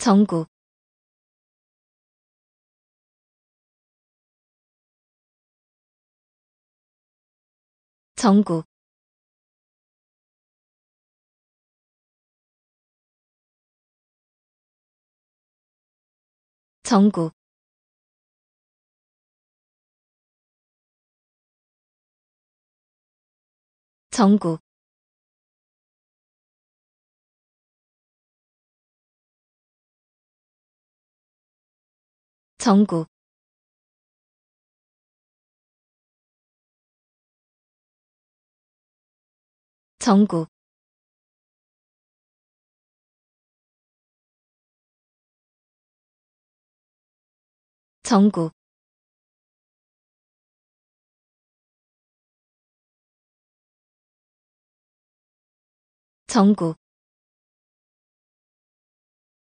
전국 전국 전국 전국 전국 전국 전국 전국